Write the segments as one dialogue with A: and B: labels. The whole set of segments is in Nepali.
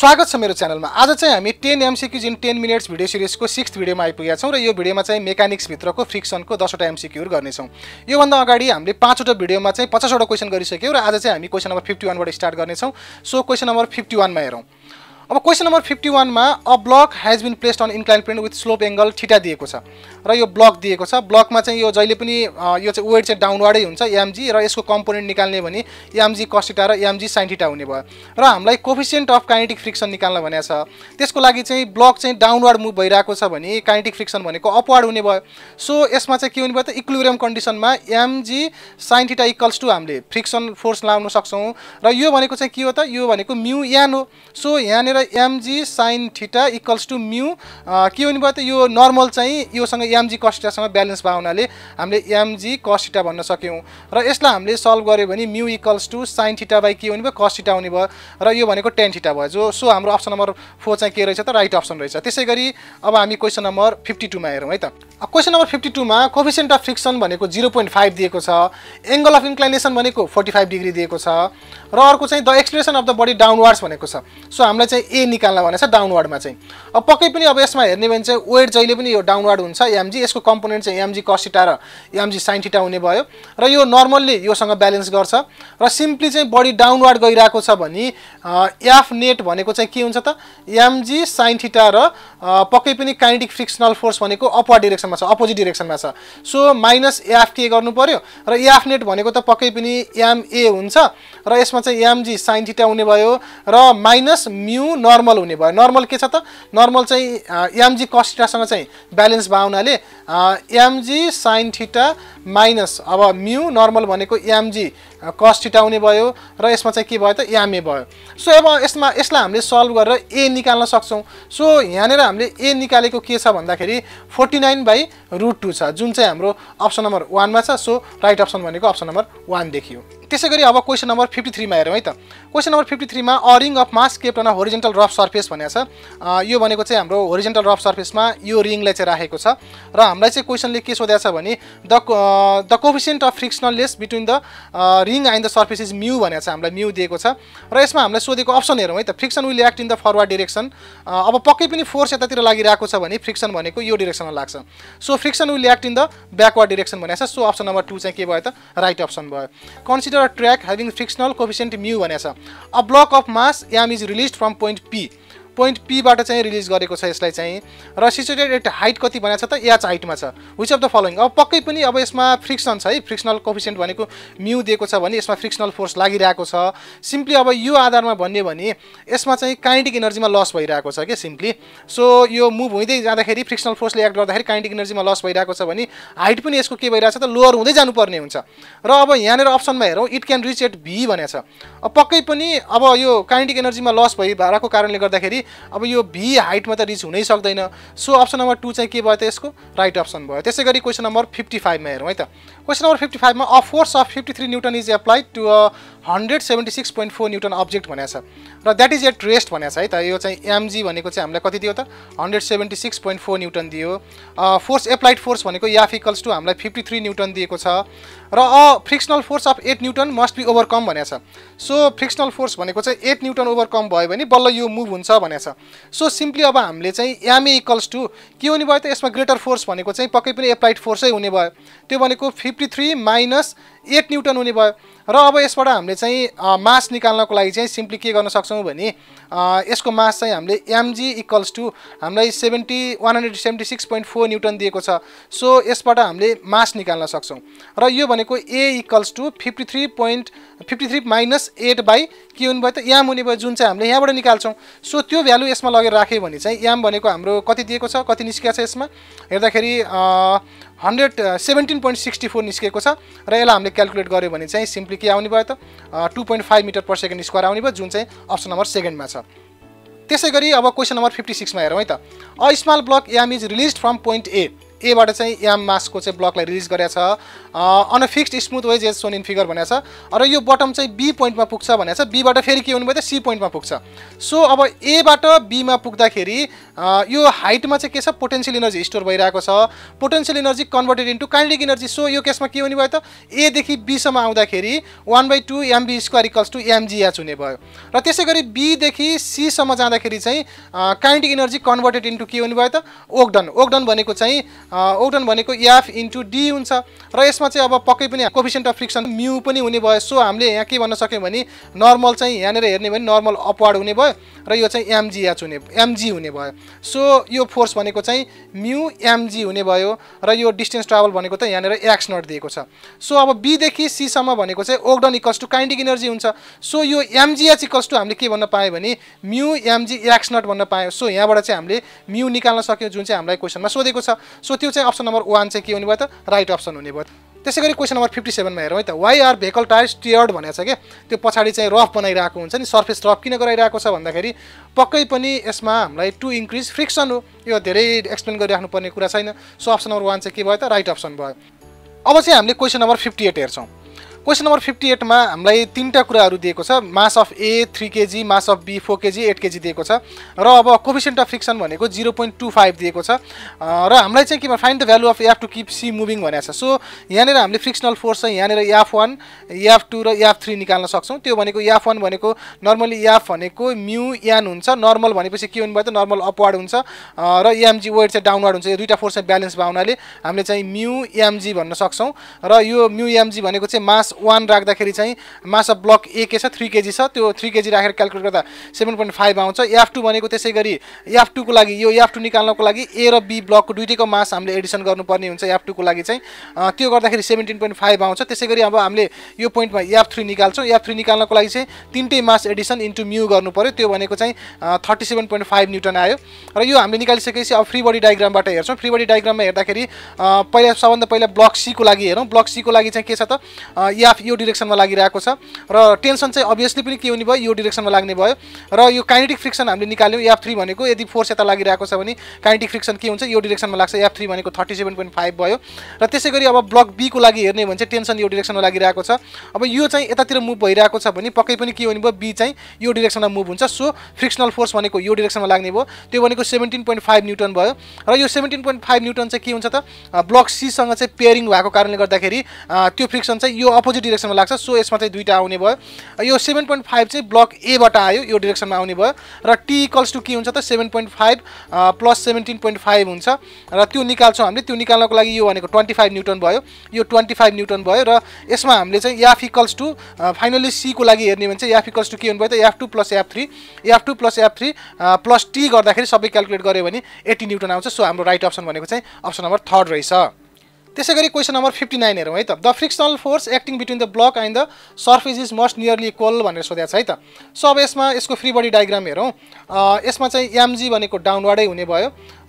A: स्वागत छ मेरो च्यानलमा आज चाहिँ हामी ten MCQs in ten minutes video सिरिजको सिक्स भिडियोमा आइपुगेका छौँ र यो भिडियोमा चाहिँ मेकानिक्सभित्रको फ्रिक्सनको दसवटा एमसिक्युहरू गर्नेछौँ योभन्दा अगाडि हामीले पाँचवटा भिडियोमा चाहिँ पचासवटा क्वेसन गरिसक्यौँ र आज चाहिँ हामी क्वेसन नम्बर फिफ्टी वानबाट स्टार्ट गर्नेछौँ सो क्वेसन नम्बर फिफ्टी वानमा हेरौँ अब क्वेसन नम्बर फिफ्टी वानमा a block has been placed on incline plane with slope angle theta दिएको छ र यो ब्लक दिएको छ ब्लकमा चाहिँ यो जहिले पनि यो चाहिँ वेट चाहिँ डाउनवार्डै हुन्छ एमजी र यसको कम्पोनेन्ट निकाल्ने भने एमजी कस्टिटा र एमजी साइन्टिटा हुने भयो र हामीलाई कोफिसियन्ट अफ काइनेटिक फ्रिक्सन निकाल्न भनेको छ त्यसको लागि चाहिँ ब्लक चाहिँ डाउनवार्ड मुभ भइरहेको छ भने काइनेटिक फ्रिक्सन भनेको अपवार्ड हुने भयो सो यसमा चाहिँ के हुने भयो त इक्लिरियम कन्डिसनमा एमजी साइन्टिटा इक्वल्स टु हामीले फ्रिक्सन फोर्स लाउन सक्छौँ र यो भनेको चाहिँ के हो त यो भनेको म्यु यान हो सो यहाँनिर MG sine theta equals to mu के हुने भयो त यो नर्मल चाहिँ योसँग एमजी कस्टिटासँग ब्यालेन्स भएको हुनाले हामीले एमजी कस्टिटा भन्न सक्यौँ र यसलाई हामीले सल्भ गऱ्यो भने mu equals to sine theta by के हुने भयो कस्टिटा हुने भयो र यो भनेको टेन ठिटा भयो जो सो हाम्रो अप्सन नम्बर फोर चाहिँ के रहेछ त राइट अप्सन रहेछ त्यसै गरी अब हामी क्वेसन नम्बर फिफ्टी टूमा हेरौँ है त अब क्वेसन नम्बर फिफ्टी टूमा कोफिसियन्ट अफ फ्रिक्सन भनेको जिरो पोइन्ट फाइभ दिएको छ एङ्गल अफ इन्क्लाइनेसन भनेको फोर्टी फाइभ डिग्री दिएको छ र अर्को चाहिँ the expression of the body downwards भनेको छ सो हामीलाई चाहिँ ए निकाल्न भनेको छ डाउनवार्डमा चाहिँ अब पक्कै पनि अब यसमा हेर्ने भने चाहिँ वेट जहिले पनि यो डाउनवार्ड हुन्छ एमजी यसको कम्पोनेन्ट चाहिँ एमजी कसिटा र एमजी साइन्टिटा हुने भयो र यो नर्मल्ली योसँग ब्यालेन्स गर्छ र सिम्पली चाहिँ बडी डाउनवर्ड गइरहेको छ भने एफ नेट भनेको चाहिँ के हुन्छ त एमजी साइन्टिटा र पक्कै पनि काइनेटिक फ्रिक्सनल फोर्स भनेको अपवार्ड डिरेक्सन डिरेक्सनमा छ अपोजिट डिरेक्सनमा छ सो माइनस के गर्नु पर्यो र एएफ नेट भनेको त पक्कै पनि एम ए हुन्छ र यसमा चाहिँ एमजी साइन थिटा हुने भयो र माइनस म्यु नर्मल हुने भयो नर्मल के छ त नर्मल चाहिँ एमजी कस्टिटासँग चाहिँ ब्यालेन्स हुनाले एमजी साइन थिटा माइनस अब म्यु नर्मल भनेको एमजी कस्ट छिटाउने भयो र यसमा चाहिँ के भयो त एमए भयो सो अब यसमा यसलाई हामीले सल्भ गरेर ए निकाल्न सक्छौँ सो यहाँनिर हामीले ए निकालेको के छ भन्दाखेरि forty nine by root two छ जुन चाहिँ हाम्रो अप्सन नम्बर वानमा छ सो राइट अप्सन भनेको अप्सन नम्बर वान देखियो त्यसै गरी अब क्वेसन नम्बर फिफ्टी थ्रीमा हेरौँ है त क्वेसन नम्बर फिफ्टी थ्रीमा a ring of mass kept on horizontal rough surface भनेको छ यो भनेको चाहिँ हाम्रो होरिजेन्टल रफ सर्फेसमा यो रिङलाई चाहिँ राखेको छ र हामीलाई चाहिँ क्वेसनले के सोधेको छ भने the the coefficient of frictional less between the ring and the surface is mu भनेको छ हामीलाई म्यू दिएको छ र यसमा हामीलाई सोधेको अप्सन हेरौँ है त friction will act in the forward direction अब पक्कै पनि फोर्स यतातिर लागिरहेको छ भने फ्रिक्सन भनेको यो डिरेक्सनमा लाग्छ so friction will act in the backward direction भनेको छ सो अप्सन नम्बर टू चाहिँ के भयो त राइट अप्सन भयो consider a track having frictional coefficient mu भनेछ A block of mass M is released from point P. Point पीबाट चाहिँ रिलिज गरेको छ यसलाई चाहिँ र सिचुएटेड एट हाइट कति भनेको छ त एच हाइटमा छ विच अफ द फलोइङ अब पक्कै पनि अब यसमा फ्रिक्सन छ है फ्रिक्सनल कोफिसियन्ट भनेको म्यु दिएको छ भने यसमा फ्रिक्सनल फोर्स लागिरहेको छ सिम्पली अब यो आधारमा भन्यो भने यसमा चाहिँ काइनेटिक इनर्जीमा लस भइरहेको छ क्या सिम्पली सो यो मुभ हुँदै जाँदाखेरि फ्रिक्सनल फोर्सले एक्ट गर्दाखेरि काइन्टिक इनर्जीमा लस भइरहेको छ भने हाइट पनि यसको के भइरहेको छ त लोअर हुँदै जानुपर्ने हुन्छ र अब यहाँनिर अप्सनमा हेरौँ it can reach at B भनेको छ अब पक्कै पनि अब यो काइन्टिक इनर्जीमा लस भइरहेको कारणले गर्दाखेरि अब यो भी हाइटमा त रिच हुनै सक्दैन सो अप्सन नम्बर टू चाहिँ के भयो त यसको राइट अप्सन भयो त्यसै गरी क्वेसन नम्बर फिफ्टी फाइभमा हेरौँ है त क्वेसन नम्बर फिफ्टी फाइभमा a force of fifty three newton is applied to a hundred seventy six point four newton object भनेको छ र द्याट इज एट रेस्ट भनेको छ है त यो चाहिँ एमजी भनेको चाहिँ हामीलाई कति दियो त hundred seventy six point four newton दियो फोर्स एप्लाइड फोर्स भनेको याफिकल्स टु टू हामीलाई फिफ्टी थ्री न्युटन दिएको छ र a frictional force of eight newton must be overcome भनेको छ सो फ्रिक्सनल फोर्स भनेको चाहिँ एट न्युटन ओभरकम भयो भने बल्ल यो मुभ हुन्छ भनेको छ सो सिम्पली अब हामीले चाहिँ एमए इक्वल्स टू के हुने भयो त यसमा ग्रेटर फोर्स भनेको चाहिँ पक्कै पनि एप्लाइड फोर्सै हुने भयो त्यो भनेको fifty three minus eight newton हुने भयो र अब यसबाट हामीले चाहिँ मास निकाल्नको लागि चाहिँ सिम्पली के गर्न सक्छौँ भने यसको मास चाहिँ हामीले एमजी इक्वल्स टु हामीलाई seventy one hundred seventy six point four newton दिएको छ सो यसबाट हामीले मास निकाल्न सक्छौँ र यो भनेको a equals to fifty three point fifty three minus eight by के हुनु भयो त याम हुने भयो जुन चाहिँ हामीले यहाँबाट निकाल्छौँ सो त्यो भ्यालु यसमा लगेर राख्यो भने चाहिँ याम भनेको हाम्रो कति दिएको छ कति निस्किएको छ यसमा हेर्दाखेरि hundred seventeen point sixty four निस्केको छ र यसलाई हामीले क्यालकुलेट गऱ्यो भने चाहिँ सिम्पली के आउने भयो त two point five metre per second square आउने भयो जुन चाहिँ अप्सन नम्बर सेकेन्डमा छ त्यसै गरी अब क्वेसन नम्बर फिफ्टी सिक्समा हेरौँ है त a small block M is release from point A एबाट चाहिँ याम मासको चाहिँ ब्लकलाई रिलिज गरेको छ on fixed smooth wedge as shown in figure भनेको छ र यो बटम चाहिँ बी पोइन्टमा पुग्छ भनेको छ बीबाट फेरि के हुनुभयो त सी पोइन्टमा पुग्छ सो अब एबाट बीमा पुग्दाखेरि यो हाइटमा चाहिँ के छ पोटेन्सियल इनर्जी स्टोर भइरहेको छ potential energy converted into kinetic energy so यो केसमा के हुने भयो त एदेखि बीसम्म आउँदाखेरि one by two MB square equals to MGH हुने भयो र त्यसै गरी बीदेखि सीसम्म जाँदाखेरि चाहिँ काइन्डिक इनर्जी कन्भर्टेड इन्टु के हुने भयो त ओकडन ओकडन भनेको चाहिँ ओटन भनेको एफ इन्टु डी हुन्छ र यसमा चाहिँ अब पक्कै पनि कोफिसियन्ट अफ फ्रिक्सन म्यु पनि हुने भयो सो हामीले यहाँ के भन्न सक्यौँ भने नर्मल चाहिँ यहाँनिर हेर्ने भने नर्मल अपवार्ड हुने भयो र यो चाहिँ एमजिएच हुने एमजी हुने भयो सो यो फोर्स भनेको चाहिँ म्यु एमजी हुने भयो र यो डिस्टेन्स ट्राभल भनेको त यहाँनिर एक्स नट दिएको छ सो अब बीदेखि सीसम्म भनेको चाहिँ ओगडन इक्वल्स टु काइन्डिक इनर्जी हुन्छ सो यो एमजिएच इक्वल्स टु हामीले के भन्न पायौँ भने म्यु एमजी एक्स नट भन्न पायौँ सो यहाँबाट चाहिँ हामीले म्यु निकाल्न सक्यौँ जुन चाहिँ हामीलाई क्वेसनमा सोधेको छ सो त्यो चाहिँ अप्सन नम्बर वान चाहिँ के हुने भयो त राइट अप्सन हुने भयो त्यसै गरी क्वेसन नम्बर फिफ्टी सेभेनमा हेरौँ है त Y R vehicle tyres tired भनेको छ क्या त्यो पछाडि चाहिँ रफ बनाइरहेको हुन्छ नि सर्फेस रफ किन गराइरहेको छ भन्दाखेरि पक्कै पनि यसमा हामीलाई टु इन्क्रिज फ्रिक्सन हो यो धेरै एक्सप्लेन गरिराख्नुपर्ने कुरा छैन सो अप्सन नम्बर वान चाहिँ के भयो त राइट अप्सन भयो अब चाहिँ हामीले क्वेसन नम्बर फिफ्टी एट हेर्छौँ क्वेसन नम्बर फिफ्टी एटमा हामीलाई तिनवटा कुराहरू दिएको छ mass of A three kg mass of B four kg eight kg दिएको छ र अब कोभिसेन्ट अफ फ्रिक्सन भनेको जिरो पोइन्ट टू फाइभ दिएको छ र हामीलाई चाहिँ के find the value of F to keep C moving भनेको छ सो यहाँनिर हामीले फ्रिक्सनल फोर्स चाहिँ यहाँनिर एफ वान एफ टू र एफ थ्री निकाल्न सक्छौँ त्यो भनेको एफ वान भनेको नर्मली एफ भनेको म्यु यान हुन्छ नर्मल भनेपछि के हुनुभयो त नर्मल अपवार्ड हुन्छ र एमजी वेट चाहिँ डाउनवार्ड हुन्छ यो दुईवटा फोर्स चाहिँ ब्यालेन्स भए हुनाले हामीले चाहिँ म्यु एमजी भन्न सक्छौँ र यो म्यु एमजी भनेको चाहिँ मास मास वान राख्दाखेरि चाहिँ मास अफ ब्लक ए के छ थ्री केजी छ त्यो थ्री केजी राखेर क्यालकुलेट गर्दा सेभेन पोइन्ट फाइभ आउँछ एफ टू भनेको त्यसै गरी एफ टूको लागि यो एफ टू निकाल्नको लागि ए र बी ब्लकको दुइटैको मास हामीले एडिसन गर्नुपर्ने हुन्छ एफ टूको लागि चाहिँ त्यो गर्दाखेरि सेभेन्टिन पोइन्ट फाइभ आउँछ त्यसै गरी अब हामीले यो पोइन्टमा एफ थ्री निकाल्छौँ एफ थ्री निकाल्नको लागि चाहिँ तिनटै मास एडिसन इन्टु म्यु गर्नु पऱ्यो त्यो भनेको चाहिँ thirty seven point five newton आयो र यो हामीले निकालिसकेपछि अब फ्री बडी डायग्रामबाट हेर्छौँ फ्री बडी डायग्राममा हेर्दाखेरि पहिला सबभन्दा पहिला ब्लक सीको लागि हेरौँ ब्लक सीको लागि चाहिँ के छ त या यो डिरेक्सनमा लागिरहेको छ र टेन्सन चाहिँ अभियसली पनि के हुने भयो यो डिरेक्सनमा लाग्ने भयो र यो काइनेटिक फ्रिक्सन हामीले निकाल्यौँ एफ थ्री भनेको यदि फोर्स यता लागिरहेको छ भने काइनेटिक फ्रिक्सन के हुन्छ यो डिरेक्सनमा लाग्छ एफ थ्री भनेको थर्टी सेभेन पोइन्ट फाइभ भयो र त्यसै गरी अब ब्लक बीको लागि हेर्ने भने चाहिँ टेन्सन यो डिरेक्सनमा लागिरहेको छ अब यो चाहिँ यतातिर मुभ भइरहेको छ भने पक्कै पनि के हुने भयो बी चाहिँ यो डिरेक्सनमा मुभ हुन्छ सो फ्रिक्सनल फोर्स भनेको यो डिरेक्सनमा लाग्ने भयो त्यो भनेको सेभेन्टिन पोइन्ट फाइभ न्युटन भयो र यो सेभेन्टिन पोइन्ट फाइभ न्युटन चाहिँ के हुन्छ त ब्लक सीसँग चाहिँ पेयरिङ भएको कारणले गर्दाखेरि त्यो फ्रिक्सन चाहिँ यो अपोजिट अपोजिट डिरेक्सनमा लाग्छ सो यसमा चाहिँ दुईवटा आउने भयो यो सेभेन पोइन्ट फाइभ चाहिँ ब्लक एबाट आयो यो डिरेक्सनमा आउने भयो र टी इक्वल्स टू के हुन्छ त seven point five plus seventeen point five हुन्छ र त्यो निकाल्छौँ हामीले त्यो निकाल्नको लागि यो भनेको ट्वेन्टी फाइभ न्युटन भयो यो ट्वेन्टी फाइभ न्युटन भयो र यसमा हामीले चाहिँ याफ इक्वल्स टू फाइनली सीको लागि हेर्ने भने चाहिँ याफ इक्वल्स टू के हुनुभयो त F two plus F three F two plus F three plus T गर्दाखेरि सबै क्यालकुलेट गऱ्यो भने एट्टी न्युटन आउँछ सो हाम्रो राइट अप्सन भनेको चाहिँ अप्सन नम्बर थर्ड रहेछ त्यसै गरी क्वेसन नम्बर फिफ्टी नाइन हेरौँ है त the frictional force acting between the block and the surface is must nearly equal भनेर सोधेको छ है त सो अब यसमा यसको फ्री बडी डायग्राम हेरौँ यसमा चाहिँ एमजी भनेको डाउनवर्डै हुने भयो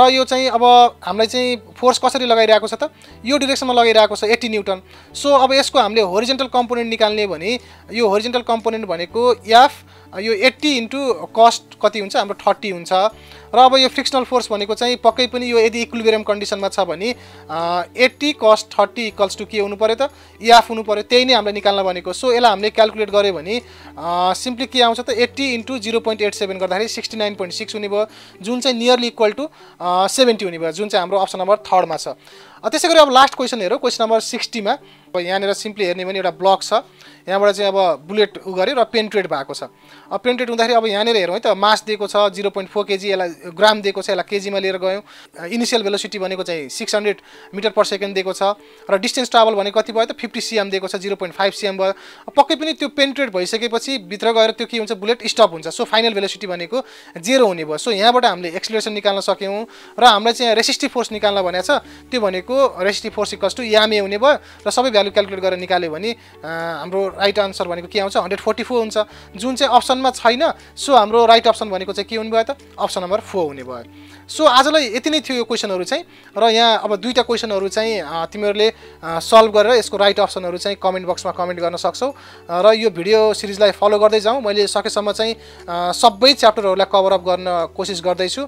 A: र यो चाहिँ अब हामीलाई चाहिँ फोर्स कसरी लगाइरहेको छ त यो डिरेक्सनमा लगाइरहेको छ एट्टी न्युटन सो अब यसको हामीले होरिजेन्टल कम्पोनेन्ट निकाल्ने भने यो होरिजेन्टल कम्पोनेन्ट भनेको एफ यो एट्टी इन्टु कस्ट कति हुन्छ हाम्रो थर्टी हुन्छ र अब यो फ्रिक्सनल फोर्स भनेको चाहिँ पक्कै पनि यो यदि इक्विबेरियम कन्डिसनमा छ भने एट्टी कस थर्टी इक्वल्स टु के हुनु पऱ्यो त इएफ e हुनु पऱ्यो त्यही नै हामीले निकाल्न भनेको सो यसलाई हामीले क्यालकुलेट गऱ्यो भने सिम्पली के आउँछ त eighty into zero point eight seven गर्दाखेरि सिक्सटी नाइन पोइन्ट सिक्स हुने भयो जुन चाहिँ नियरली इक्वल टु सेभेन्टी हुने भयो जुन चाहिँ हाम्रो अप्सन नम्बर थर्डमा छ त्यसै गरी अब लास्ट क्वेसन हेरौँ क्वेसन नम्बर सिक्सटीमा अब यहाँनिर सिम्पली हेर्ने भने एउटा ब्लक छ यहाँबाट चाहिँ अब बुलेट उ गऱ्यो र पेन्ट्रेड भएको छ अब पेन्ट्रेड हुँदाखेरि अब यहाँनिर हेरौँ है त मास दिएको छ जिरो पोइन्ट फोर केजी यसलाई ग्राम दिएको छ यसलाई केजीमा लिएर गयौँ इनिसियल भेलोसिटी भनेको चाहिँ six hundred metre per second दिएको छ र डिस्टेन्स ट्राभल भने कति भयो त फिफ्टी सिएम दिएको छ जिरो पोइन्ट फाइभ सिएम भयो पक्कै पनि त्यो पेन्ट्रेड भइसकेपछि भित्र गएर त्यो के हुन्छ बुलेट स्टप हुन्छ सो फाइनल भेलोसिटी भनेको जेरो हुने भयो सो यहाँबाट हामीले एक्सिलेसन निकाल्न सक्यौँ र हामीलाई चाहिँ रेसिस्टिभ फोर्स निकाल्न भनेको छ त्यो भनेको रेसिस्टिभ फोर्स इक्वल्स टु यामे हुने भयो र सबै भ्यालु क्यालकुलेट गरेर निकाल्यो भने हाम्रो राइट आन्सर भनेको के आउँछ हन्ड्रेड फोर्टी फोर हुन्छ जुन चाहिँ अप्सनमा छैन सो हाम्रो राइट अप्सन भनेको चाहिँ के हुने भयो त अप्सन नम्बर फोर हुने भयो सो आजलाई यति नै थियो यो क्वेसनहरू चाहिँ र यहाँ अब दुईवटा क्वेसनहरू चाहिँ तिमीहरूले सल्भ गरेर यसको राइट अप्सनहरू चाहिँ कमेन्ट बक्समा कमेन्ट गर्न सक्छौ र यो भिडियो सिरिजलाई फलो गर्दै जाउँ मैले सकेसम्म चाहिँ सबै च्याप्टरहरूलाई अप गर्न कोसिस गर्दैछु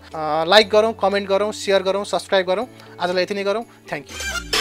A: लाइक गरौँ कमेन्ट गरौँ सेयर गरौँ सब्सक्राइब गरौँ आजलाई यति नै गरौँ थ्याङ्क यू